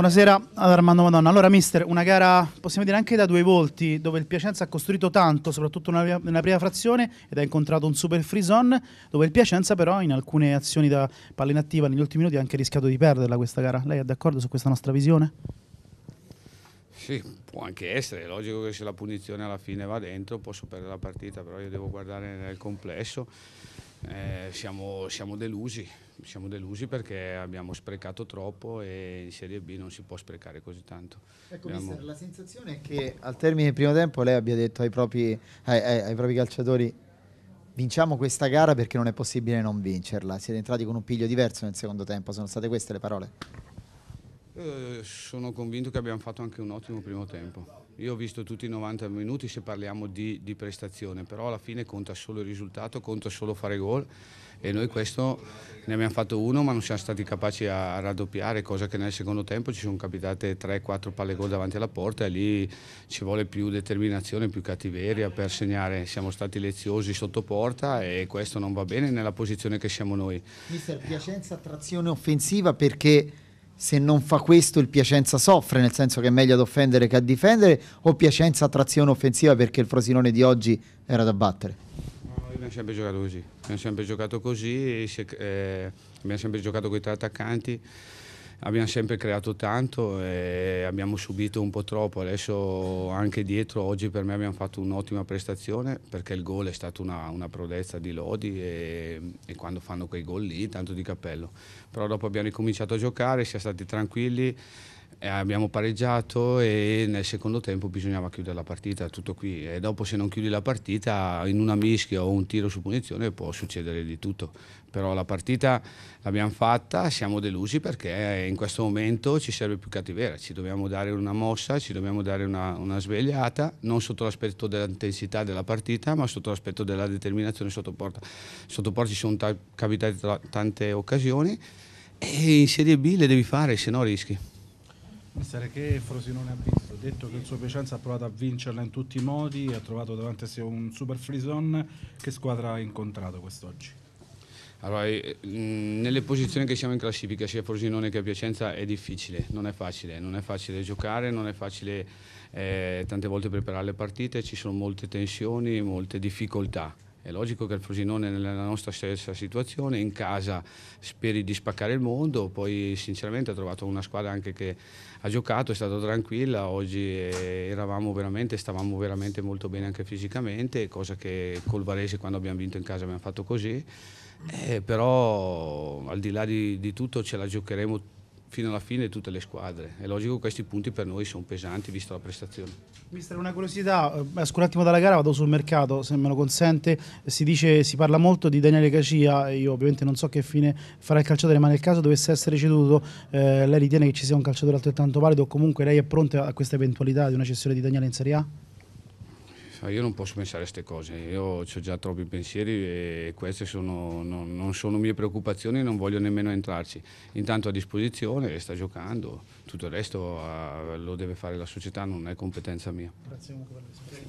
Buonasera ad Armando Madonna. Allora, mister, una gara possiamo dire anche da due volti, dove il Piacenza ha costruito tanto, soprattutto nella, nella prima frazione, ed ha incontrato un super free zone, dove il Piacenza però in alcune azioni da palla inattiva negli ultimi minuti ha anche rischiato di perderla questa gara. Lei è d'accordo su questa nostra visione? Sì, può anche essere, è logico che se la punizione alla fine va dentro posso perdere la partita, però io devo guardare nel complesso eh, siamo, siamo, delusi, siamo delusi perché abbiamo sprecato troppo e in Serie B non si può sprecare così tanto. Ecco, abbiamo... mister, la sensazione è che al termine del primo tempo lei abbia detto ai propri, ai, ai, ai propri calciatori vinciamo questa gara perché non è possibile non vincerla. Siete entrati con un piglio diverso nel secondo tempo, sono state queste le parole? Eh, sono convinto che abbiamo fatto anche un ottimo primo tempo. Io ho visto tutti i 90 minuti se parliamo di, di prestazione, però alla fine conta solo il risultato, conta solo fare gol e noi questo ne abbiamo fatto uno ma non siamo stati capaci a raddoppiare, cosa che nel secondo tempo ci sono capitate 3-4 palle gol davanti alla porta e lì ci vuole più determinazione, più cattiveria per segnare. Siamo stati leziosi sotto porta e questo non va bene nella posizione che siamo noi. Mister Piacenza, trazione offensiva perché se non fa questo il Piacenza soffre, nel senso che è meglio ad offendere che a difendere, o Piacenza ha trazione offensiva perché il Frosinone di oggi era da battere? No, abbiamo sempre giocato così, abbiamo sempre giocato così, eh, abbiamo sempre giocato con i tre attaccanti abbiamo sempre creato tanto e abbiamo subito un po' troppo, adesso anche dietro oggi per me abbiamo fatto un'ottima prestazione perché il gol è stata una, una prodezza di Lodi e, e quando fanno quei gol lì tanto di cappello, però dopo abbiamo ricominciato a giocare, siamo stati tranquilli. Eh, abbiamo pareggiato e nel secondo tempo bisognava chiudere la partita, tutto qui. E dopo se non chiudi la partita in una mischia o un tiro su punizione può succedere di tutto. Però la partita l'abbiamo fatta, siamo delusi perché in questo momento ci serve più cattiveria, ci dobbiamo dare una mossa, ci dobbiamo dare una, una svegliata, non sotto l'aspetto dell'intensità della partita, ma sotto l'aspetto della determinazione sotto porta. Sotto porta ci sono capitate tante occasioni e in Serie B le devi fare, se no rischi. Pensare che Frosinone ha visto, detto che il suo Piacenza ha provato a vincerla in tutti i modi, ha trovato davanti a sé un super frison, che squadra ha incontrato quest'oggi? Allora, eh, nelle posizioni che siamo in classifica, sia Frosinone che Piacenza, è difficile, non è facile, non è facile giocare, non è facile eh, tante volte preparare le partite, ci sono molte tensioni, molte difficoltà. È logico che il Frosinone nella nostra stessa situazione, in casa speri di spaccare il mondo, poi sinceramente ha trovato una squadra anche che ha giocato, è stata tranquilla, oggi eh, eravamo veramente, stavamo veramente molto bene anche fisicamente, cosa che col Varese quando abbiamo vinto in casa abbiamo fatto così, eh, però al di là di, di tutto ce la giocheremo tutti fino alla fine tutte le squadre. È logico che questi punti per noi sono pesanti, visto la prestazione. Mister, una curiosità, esco eh, un attimo dalla gara, vado sul mercato, se me lo consente. Si, dice, si parla molto di Daniele Cacia, io ovviamente non so che fine farà il calciatore, ma nel caso dovesse essere ceduto, eh, lei ritiene che ci sia un calciatore altrettanto valido o comunque lei è pronta a questa eventualità di una cessione di Daniele in Serie A? Ah, io non posso pensare a queste cose, io ho già troppi pensieri e queste sono, non, non, sono mie preoccupazioni, non voglio nemmeno entrarci. Intanto a disposizione, sta giocando, tutto il resto ah, lo deve fare la società, non è competenza mia. Grazie